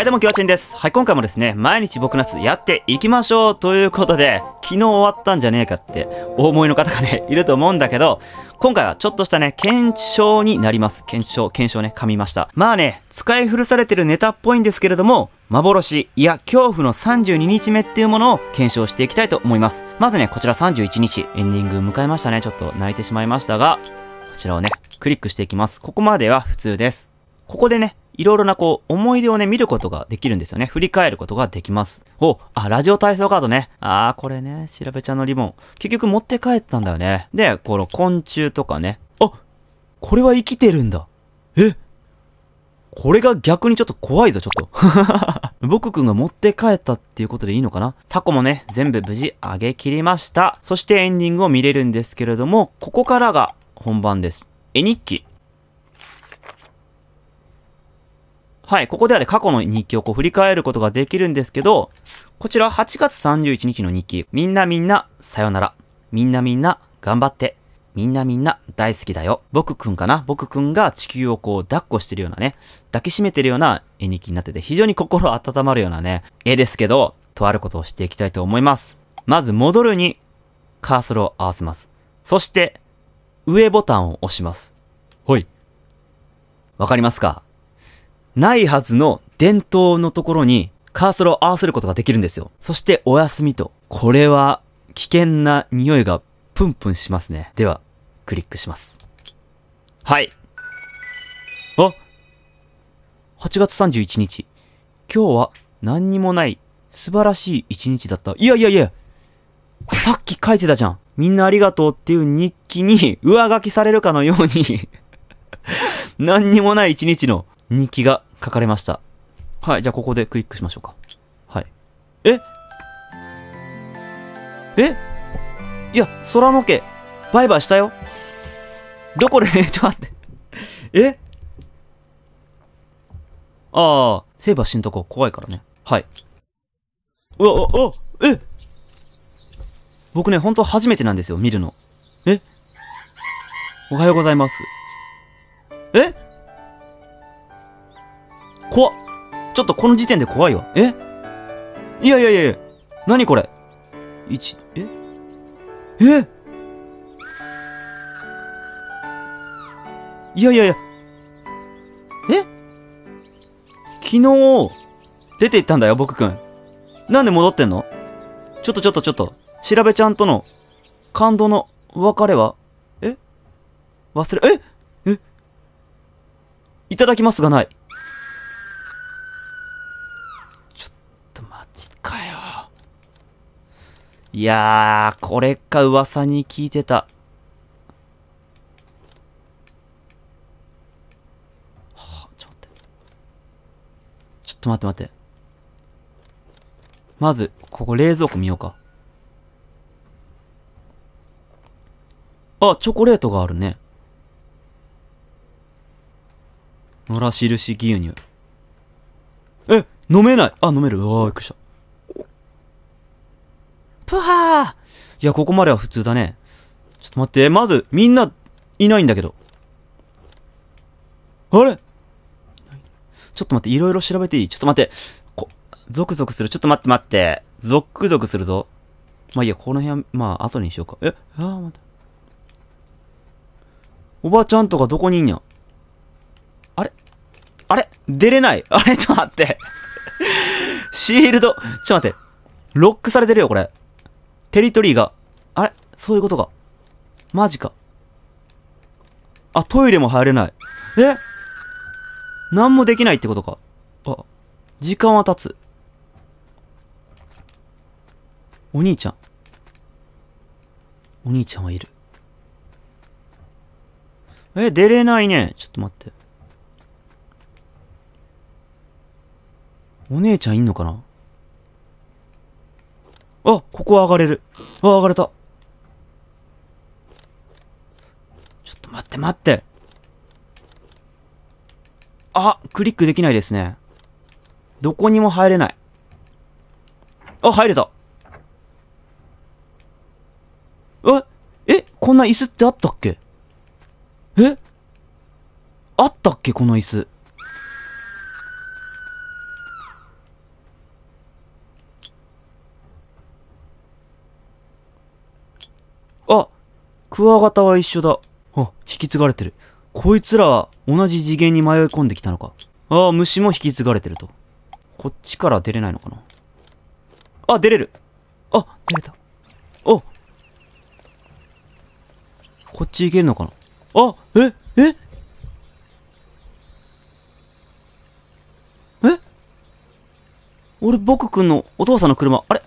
はいどうも、きょうちんです。はい、今回もですね、毎日僕夏やっていきましょうということで、昨日終わったんじゃねえかってお思いの方がね、いると思うんだけど、今回はちょっとしたね、検証になります。検証、検証ね、噛みました。まあね、使い古されてるネタっぽいんですけれども、幻、いや、恐怖の32日目っていうものを検証していきたいと思います。まずね、こちら31日、エンディング迎えましたね。ちょっと泣いてしまいましたが、こちらをね、クリックしていきます。ここまでは普通です。ここでね、いろいろなこう、思い出をね、見ることができるんですよね。振り返ることができます。お、あ、ラジオ体操カードね。あー、これね、調べちゃんのリボン。結局持って帰ったんだよね。で、この昆虫とかね。あ、これは生きてるんだ。えこれが逆にちょっと怖いぞ、ちょっと。僕くんが持って帰ったっていうことでいいのかなタコもね、全部無事上げ切りました。そしてエンディングを見れるんですけれども、ここからが本番です。絵日記。はい、ここではね、過去の日記をこう振り返ることができるんですけど、こちら8月31日の日記、みんなみんな、さよなら。みんなみんな、頑張って。みんなみんな大好きだよ。僕くんかな僕くんが地球をこう抱っこしてるようなね、抱きしめてるような絵日記になってて、非常に心温まるようなね、絵ですけど、とあることをしていきたいと思います。まず戻るにカーソルを合わせます。そして、上ボタンを押します。ほい。わかりますかないはずの伝統のところにカーソルを合わせることができるんですよ。そしてお休みと。これは危険な匂いがプンプンしますね。では、クリックします。はい。あ !8 月31日。今日は何にもない素晴らしい一日だった。いやいやいやさっき書いてたじゃん。みんなありがとうっていう日記に上書きされるかのように 何にもない一日の日記が書かれました。はい、じゃあここでクリックしましょうか。はい。ええいや、空の家、バイバイしたよ。どこで ちょっと待ってえああ、セーバーしんとこ、怖いからね。はい。うわ、あわ、え僕ね、本当初めてなんですよ、見るの。えおはようございます。え怖っ。ちょっとこの時点で怖いわ。えいやいやいや何これ一、ええいやいやいや。え昨日、出て行ったんだよ、僕くん。なんで戻ってんのちょっとちょっとちょっと。調べちゃんとの、感動の、別れは、え忘れ、ええいただきますがない。ジかよ。いやー、これか噂に聞いてた。はあ、ちょっと待って。ちょっと待って待って。まず、ここ冷蔵庫見ようか。あ、チョコレートがあるね。野良印牛乳。え、飲めないあ、飲める。うわー、びっくりした。ふはーいや、ここまでは普通だね。ちょっと待って、まず、みんな、いないんだけど。あれちょっと待って、いろいろ調べていいちょっと待って、こ、ゾクゾクする。ちょっと待って待って。ゾクゾクするぞ。まあいいや、この辺は、まあ、後にしようか。え、ああ、また。おばちゃんとかどこにいんやあれあれ出れない あれちょっと待ってシールド、ちょっと待って。ロックされてるよ、これ。テリトリーが、あれそういうことか。マジか。あ、トイレも入れない。え何もできないってことか。あ、時間は経つ。お兄ちゃん。お兄ちゃんはいる。え、出れないね。ちょっと待って。お姉ちゃんいんのかなあ、ここは上がれる。あ、上がれた。ちょっと待って待って。あ、クリックできないですね。どこにも入れない。あ、入れた。え、え、こんな椅子ってあったっけえあったっけこの椅子。クワガタは一緒だ。あ、引き継がれてる。こいつらは同じ次元に迷い込んできたのか。ああ、虫も引き継がれてると。こっちから出れないのかな。あ、出れる。あ、出れた。おこっち行けんのかな。あ、え、ええ俺、僕くんのお父さんの車。あれ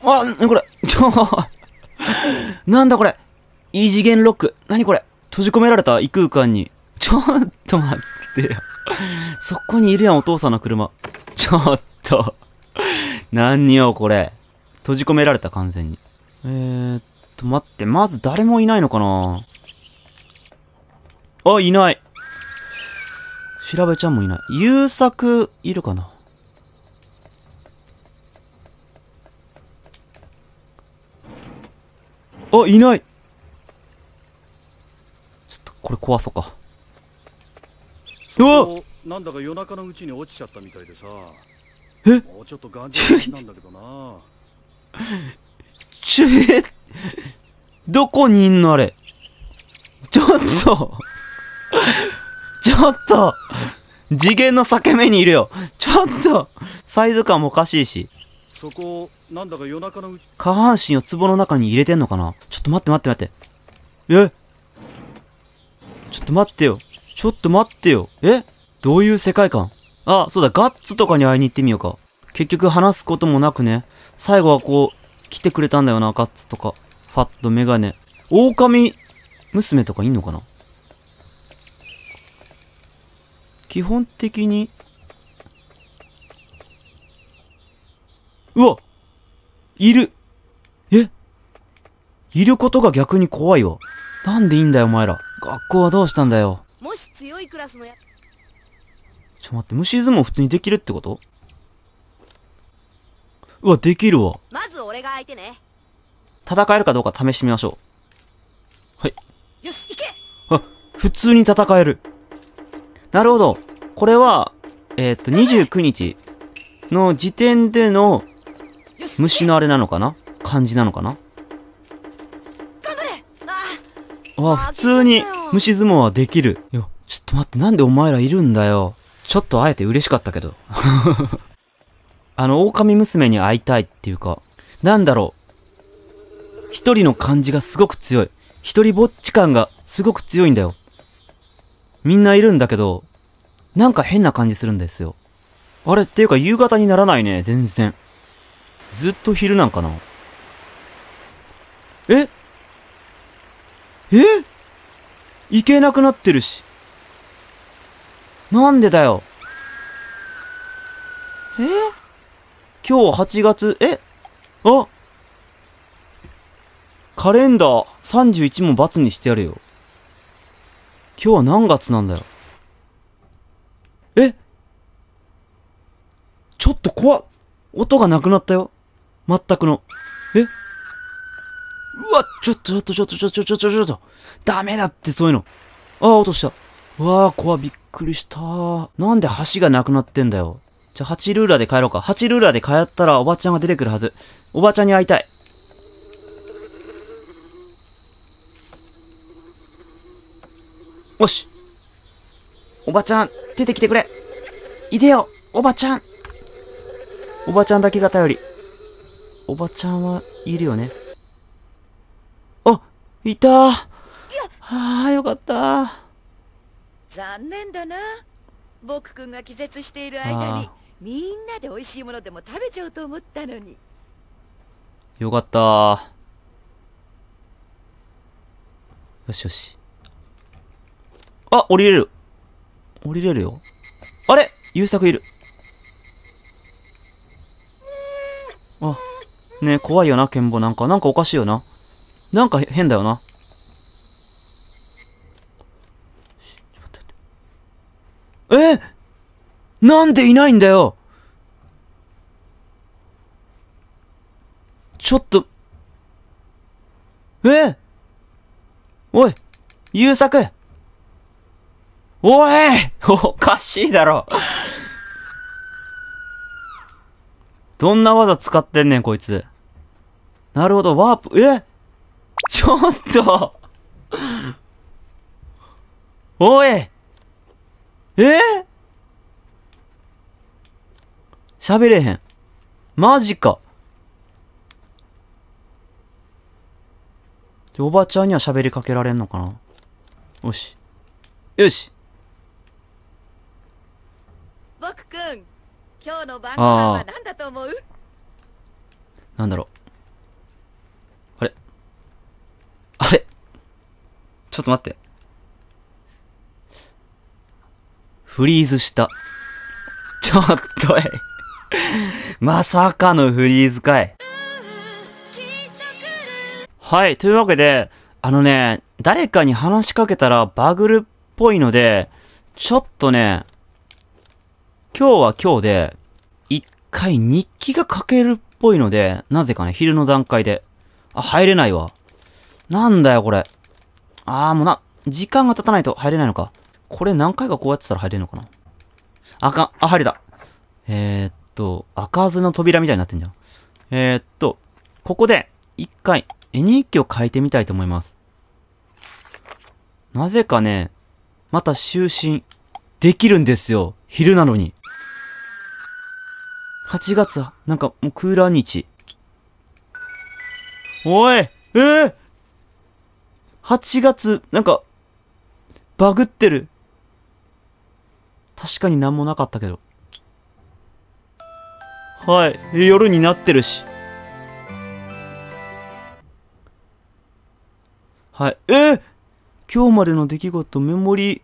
あ、これ。ち ょ、なんだこれ異次元ロック。何これ閉じ込められた異空間に。ちょっと待ってよ。そこにいるやん、お父さんの車。ちょっと。何よ、これ。閉じ込められた、完全に。えーっと、待って、まず誰もいないのかなあ、いない。調べちゃんもいない。優作、いるかなあ、いないちょっとこれ壊そうか。うわなんだか夜中のうちに落ちちゃったみたいでさ。えもうちょっと頑丈なんだけどな。ちゅえ、どこにいんのあれ。ちょっとちょっと次元の裂け目にいるよ。ちょっとサイズ感もおかしいし。そこなんだか夜中の下半身を壺の中に入れてんのかなちょっと待って待って待ってえちょっと待ってよちょっと待ってよえどういう世界観あそうだガッツとかに会いに行ってみようか結局話すこともなくね最後はこう来てくれたんだよなガッツとかファットメガネ狼娘とかいんのかな基本的にうわいるえいることが逆に怖いわ。なんでいいんだよ、お前ら。学校はどうしたんだよ。もし強いクラスのやちょ待って、虫相撲普通にできるってことうわ、できるわ。まず俺が相手ね。戦えるかどうか試してみましょう。はい。よし、行けあ、普通に戦える。なるほど。これは、えー、っと、29日の時点での虫のあれなのかな感じなのかなわ、普通に虫相撲はできる。いや、ちょっと待って、なんでお前らいるんだよ。ちょっと会えて嬉しかったけど。あの、狼娘に会いたいっていうか、なんだろう。一人の感じがすごく強い。一人ぼっち感がすごく強いんだよ。みんないるんだけど、なんか変な感じするんですよ。あれっていうか夕方にならないね、全然。ずっと昼なんかなええ行けなくなってるし。なんでだよ。え今日8月、えあカレンダー31も×にしてやるよ。今日は何月なんだよ。えちょっと怖っ。音がなくなったよ。全くの。えうわ、ちょっとちょっとちょっとちょっとちょっとちょっと。ダメだってそういうの。ああ、落とした。わあ、怖びっくりした。なんで橋がなくなってんだよ。じゃあルーラーで帰ろうか。八ルーラーで帰ったらおばちゃんが出てくるはず。おばちゃんに会いたい。よし。おばちゃん、出てきてくれ。いでよ、おばちゃん。おばちゃんだけが頼り。おばちゃんはいるよね。あいたはあ、よかった残念だな。僕くんが気絶している間に、みんなで美味しいものでも食べちゃうと思ったのに。よかったよしよし。あ、降りれる。降りれるよ。あれ優作いる。あ。ね怖いよな、剣ンなんか。なんかおかしいよな。なんか変だよな。えなんでいないんだよちょっと、えおい優作おい おかしいだろどんな技使ってんねん、こいつ。なるほど、ワープ、え ちょっとおいえ喋れへん。マジか。おばちゃんには喋りかけられんのかなよし。よし僕くん、今日の晩ご飯は何と思うなんだろう。あれあれちょっと待って。フリーズした。ちょっとえ。まさかのフリーズかい。はい、というわけで、あのね、誰かに話しかけたらバグるっぽいので、ちょっとね、今日は今日で、回日記が書けるっぽいので、なぜかね、昼の段階で。あ、入れないわ。なんだよ、これ。あーもうな、時間が経たないと入れないのか。これ何回かこうやってたら入れるのかな。あかん、あ、入れた。えー、っと、開かずの扉みたいになってんじゃん。えー、っと、ここで、一回、絵日記を書いてみたいと思います。なぜかね、また就寝できるんですよ。昼なのに。8月は、なんかもうクーラー日。おいええー、!8 月、なんか、バグってる。確かになんもなかったけど。はい。夜になってるし。はい。えー、今日までの出来事、メモリー。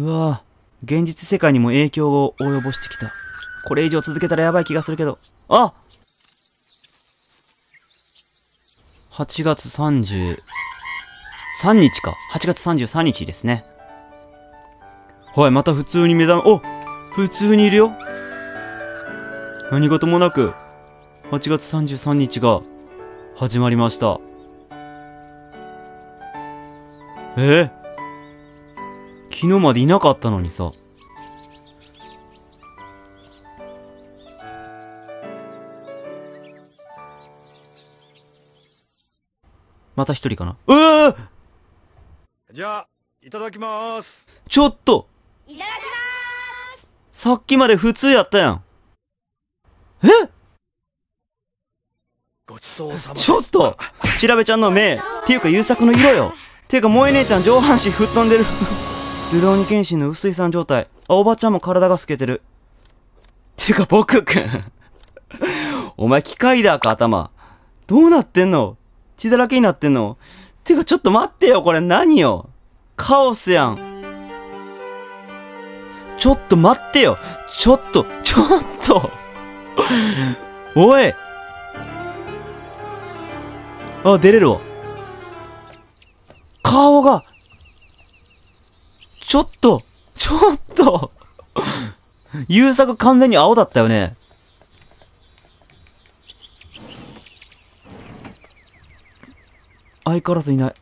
うわぁ、現実世界にも影響を及ぼしてきた。これ以上続けたらやばい気がするけど。あ !8 月33日か。8月33日ですね。はい、また普通に目玉、お普通にいるよ何事もなく、8月33日が始まりました。えー、昨日までいなかったのにさ。また一人かな。うーじゃあ、いただきます。ちょっといただきますさっきまで普通やったやん。えごちそうさまちょっとしらべちゃんの目、っていうか優作の色よ。ていうか萌え姉ちゃん上半身吹っ飛んでる。ルローニケンシンの薄いさん状態。あ、おばちゃんも体が透けてる。ていうか僕くん。お前機械だか頭。どうなってんの血だらけになってんの。てかちょっと待ってよ、これ何よ。カオスやん。ちょっと待ってよ。ちょっと、ちょっと。おい。あ、出れるわ。顔が、ちょっと、ちょっと。優作完全に青だったよね。相変わらずいない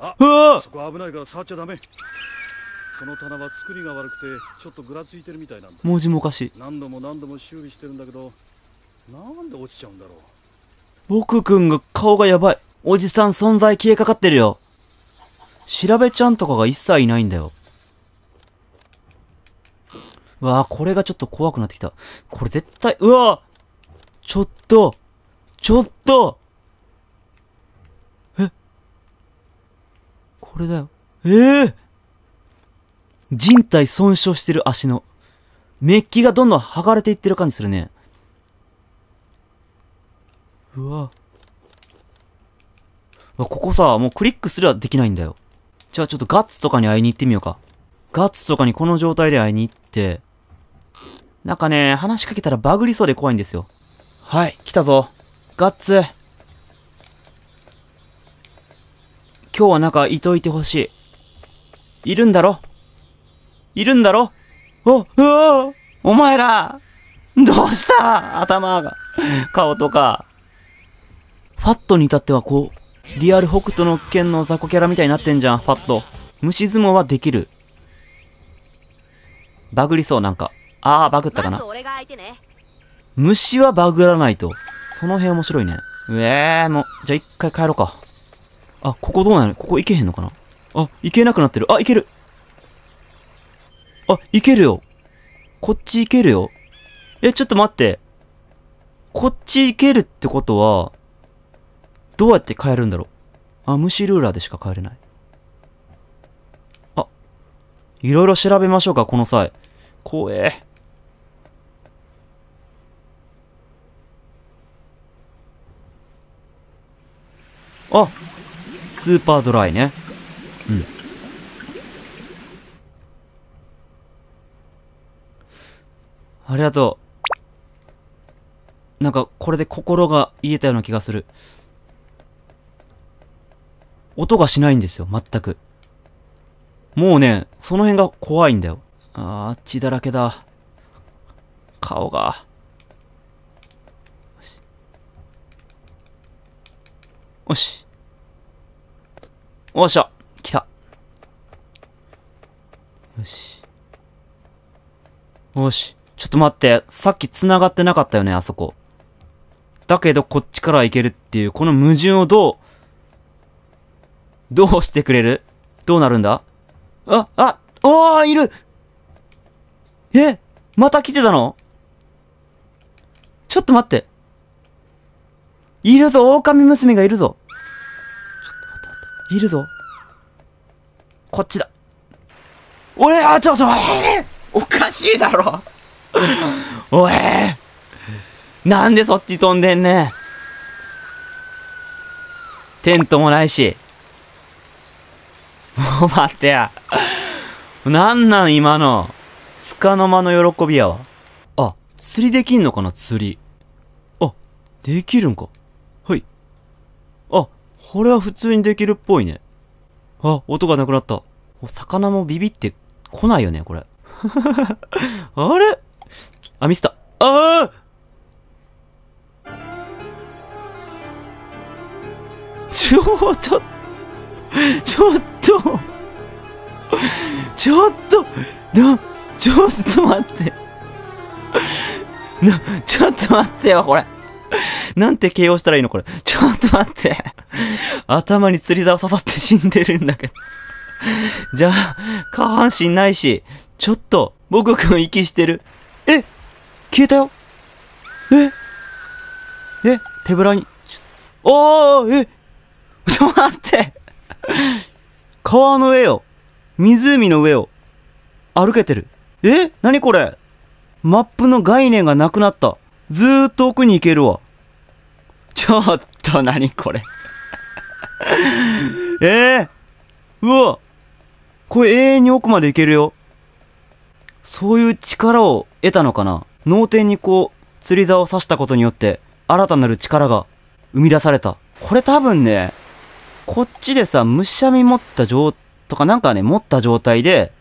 あそこ危ないから触っちゃダメその棚は作りが悪くてちょっとぐらついてるみたいなんだ文字もおかしい何度も何度も修理してるんだけどなんで落ちちゃうんだろう僕くんが顔がやばいおじさん存在消えかかってるよ調べちゃんとかが一切いないんだよわあこれがちょっと怖くなってきたこれ絶対うわちょっとちょっとこれだよ。ええー、人体損傷してる足の。メッキがどんどん剥がれていってる感じするね。うわ。ここさ、もうクリックすらできないんだよ。じゃあちょっとガッツとかに会いに行ってみようか。ガッツとかにこの状態で会いに行って、なんかね、話しかけたらバグりそうで怖いんですよ。はい、来たぞ。ガッツ今日はなんかいといてほしい。いるんだろいるんだろお、うわお前らどうした頭が。顔とか。ファットに至ってはこう、リアル北斗の剣の雑魚キャラみたいになってんじゃん、ファット。虫相撲はできる。バグりそう、なんか。あー、バグったかな。虫はバグらないと。その辺面白いね。うえー、もう、じゃあ一回帰ろうか。あ、ここどうなのここ行けへんのかなあ、行けなくなってる。あ、行けるあ、行けるよ。こっち行けるよ。え、ちょっと待って。こっち行けるってことは、どうやって変えるんだろう。あ、虫ルーラーでしか変えれない。あ、いろいろ調べましょうか、この際。怖え。あスーパードライね。うん。ありがとう。なんか、これで心が癒えたような気がする。音がしないんですよ、全く。もうね、その辺が怖いんだよ。あー、血だらけだ。顔が。よし。よしおっしゃ来たよしよしちょっと待ってさっき繋がってなかったよねあそこだけどこっちから行けるっていうこの矛盾をどうどうしてくれるどうなるんだあ、あ、おー、いるえまた来てたのちょっと待って。いるぞ、狼娘がいるぞ。いるぞ。こっちだ。おえちょっと、えー、おかしいだろ。おえー、なんでそっち飛んでんねテントもないし。もう待ってや。なんなん今の。つかの間の喜びやわ。あ、釣りできんのかな釣り。あ、できるんか。これは普通にできるっぽいね。あ、音がなくなった。魚もビビって来ないよね、これ。あれあ、ミスった。ああちょ、ちょ、ちょっと、ちょっと、な、ちょっと待って。な、ちょっと待ってよ、これ。なんて形容したらいいのこれ。ちょっと待って。頭に釣り竿刺さって死んでるんだけど。じゃあ、下半身ないし、ちょっと、僕くん息してる。え消えたよええ手ぶらに。おーえちょっと待って川の上を、湖の上を、歩けてる。え何これマップの概念がなくなった。ずーっと奥に行けるわ。ちょっと、何これえ えー、うわこれ永遠に奥までいけるよ。そういう力を得たのかな脳天にこう、釣り竿を刺したことによって、新たなる力が生み出された。これ多分ね、こっちでさ、むしゃみ持った状、とかなんかね、持った状態で、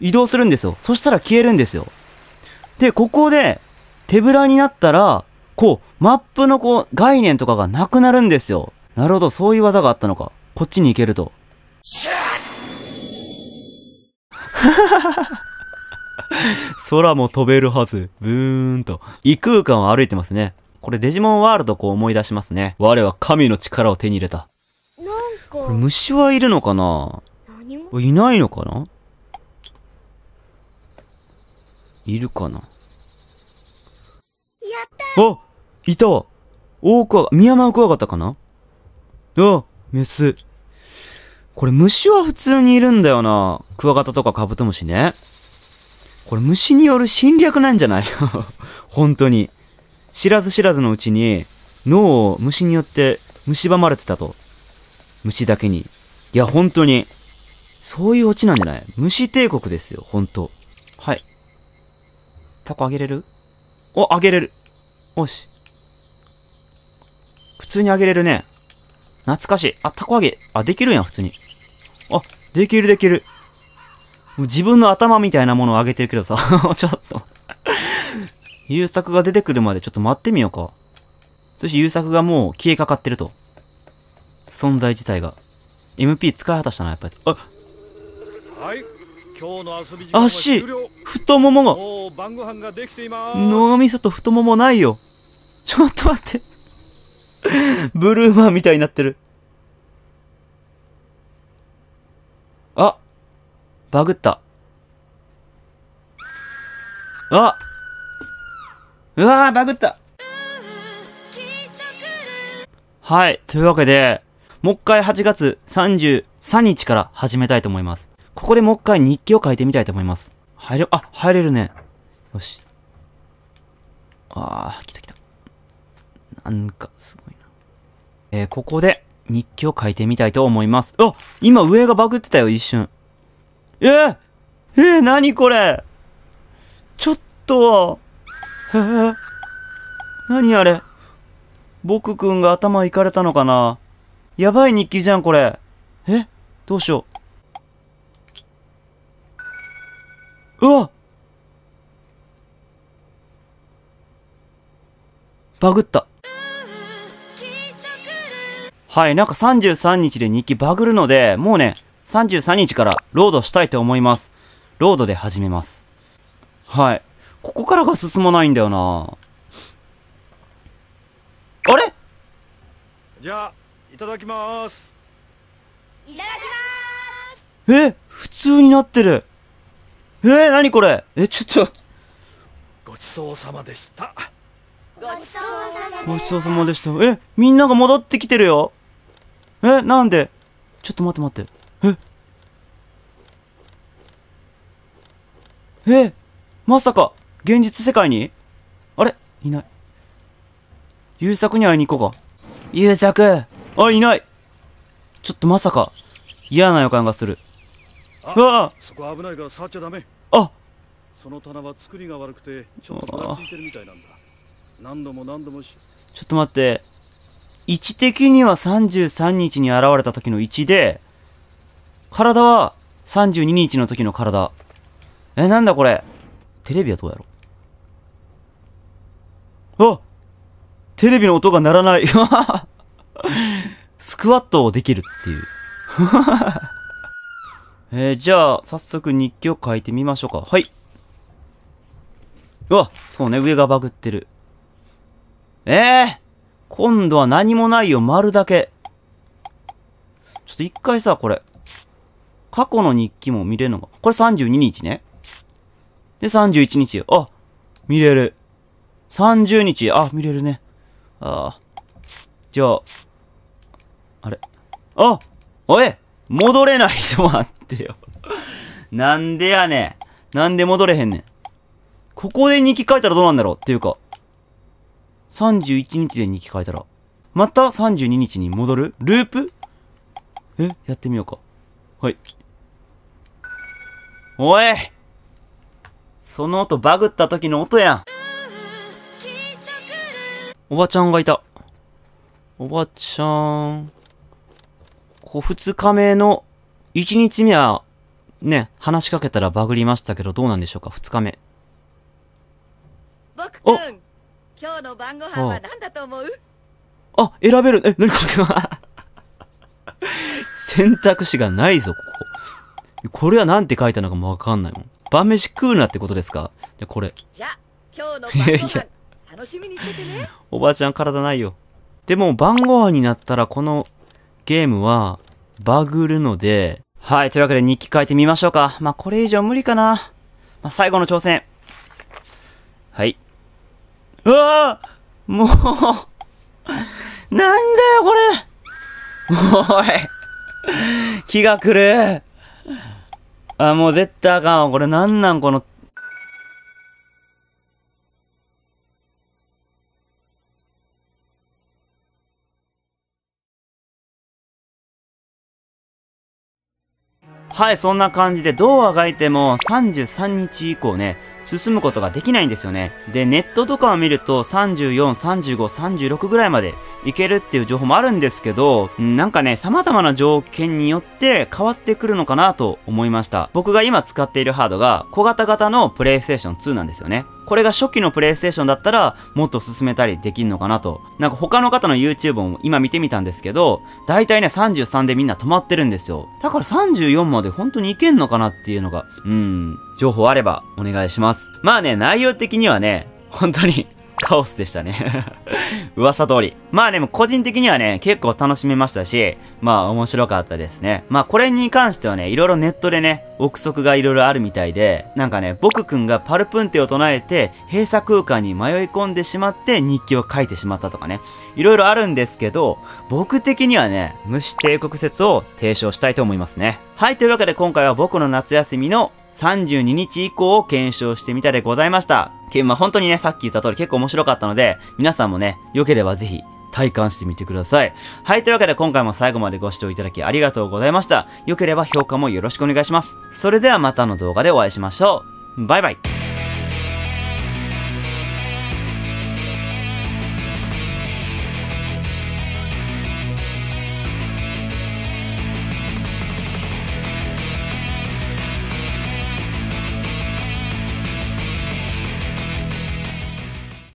移動するんですよ。そしたら消えるんですよ。で、ここで、手ぶらになったら、こう、マップのこう、概念とかがなくなるんですよ。なるほど、そういう技があったのか。こっちに行けると。空も飛べるはず。ブーンと。異空間を歩いてますね。これデジモンワールドこう思い出しますね。我は神の力を手に入れた。なんか。虫はいるのかないないのかないるかなやったおいたわ。大クワ、ミヤマウクワガタかなあ、メス。これ虫は普通にいるんだよな。クワガタとかカブトムシね。これ虫による侵略なんじゃない 本当に。知らず知らずのうちに脳を虫によって蝕まれてたと。虫だけに。いや、本当に。そういうオチなんじゃない虫帝国ですよ、本当はい。タコあげれるお、あげれる。よし。普通にあげれるね。懐かしい。あ、たこ揚げ。あ、できるやん、普通に。あ、できるできる。もう自分の頭みたいなものをあげてるけどさ。ちょっと優作が出てくるまでちょっと待ってみようか。そして優作がもう消えかかってると。存在自体が。MP 使い果たしたな、やっぱり。あはい。今日の遊び足太ももが脳みそと太ももないよ。ちょっと待って。ブルーマンみたいになってる。あバグった。あうわーバグったはい。というわけで、もう一回8月33日から始めたいと思います。ここでもう一回日記を書いてみたいと思います。入れ、あ、入れるね。よし。あー、来た来た。なんか、すごいな。えー、ここで日記を書いてみたいと思います。あ今上がバグってたよ、一瞬。えー、えー、なにこれちょっと、へえ、なあれ僕くんが頭いかれたのかなやばい日記じゃん、これ。えどうしよう。うわバグった。はい、なんか33日で日記バグるので、もうね、33日からロードしたいと思います。ロードで始めます。はい。ここからが進まないんだよなあれじゃあ、いただきます。いただきますえ普通になってる。えー、なにこれえ、ちょっと。ごちそうさまでした。ごちそうさまでした。え、みんなが戻ってきてるよ。え、なんでちょっと待って待って。ええまさか、現実世界にあれいない。優作に会いに行こうか。優作あ、いないちょっとまさか、嫌な予感がする。ああそこ危ないから触っちゃダメ。あその棚は作りが悪くて、ちょっとついてるみたいなんだ。何度も何度もし。ちょっと待って。位置的には33日に現れた時の位置で、体は32日の時の体。え、なんだこれ。テレビはどうやろあテレビの音が鳴らない。スクワットをできるっていう。えー、じゃあ、早速日記を書いてみましょうか。はい。うわ、そうね、上がバグってる。ええー今度は何もないよ、丸だけ。ちょっと一回さ、これ。過去の日記も見れるのか。これ32日ね。で、31日。あ、見れる。30日。あ、見れるね。ああ。じゃあ、あれ。あおい戻れないと待ってよなんでやねん。なんで戻れへんねん。ここで日記書いたらどうなんだろうっていうか。31日で2機変えたら、また32日に戻るループえやってみようか。はい。おいその音バグった時の音やんおばちゃんがいた。おばちゃん。こう、二日目の、一日目は、ね、話しかけたらバグりましたけど、どうなんでしょうか二日目。僕くん今日の晩ご飯は何だと思うあ、選べる。え、何これ 選択肢がないぞ、ここ。これは何て書いたのかもわかんないもん。晩飯食うなってことですかじゃ、これ。じゃ、今日の晩ご飯楽しみにしててね。おばあちゃん体ないよ。でも晩ご飯になったらこのゲームはバグるので、はい、というわけで日記書いてみましょうか。まあ、これ以上無理かな。まあ、最後の挑戦。はい。うわもう、なんだよこれおい気が狂るあ、もう絶対あかんわ。これなんなんこの、はい、そんな感じで、どうあがいても33日以降ね、進むことができないんですよね。で、ネットとかを見ると34、35、36ぐらいまでいけるっていう情報もあるんですけど、なんかね、様々な条件によって変わってくるのかなと思いました。僕が今使っているハードが小型型のプレイステーション2なんですよね。これが初期のプレイステーションだったら、もっと進めたりできんのかなと。なんか他の方の YouTube も今見てみたんですけど、大体ね、33でみんな止まってるんですよ。だから34まで本当にいけんのかなっていうのが、うん、情報あればお願いします。まあね、内容的にはね、本当にカオスでしたね 噂通り。まあでも個人的にはね、結構楽しめましたし、まあ面白かったですね。まあこれに関してはね、いろいろネットでね、憶測がいろいろあるみたいで、なんかね、僕くんがパルプンテを唱えて、閉鎖空間に迷い込んでしまって日記を書いてしまったとかね、いろいろあるんですけど、僕的にはね、虫帝国説を提唱したいと思いますね。はい、というわけで今回は僕の夏休みの32日以降を検証してみたでございました。けまあ、本当にね、さっき言った通り結構面白かったので、皆さんもね、良ければぜひ体感してみてください。はい、というわけで今回も最後までご視聴いただきありがとうございました。良ければ評価もよろしくお願いします。それではまたの動画でお会いしましょう。バイバイ。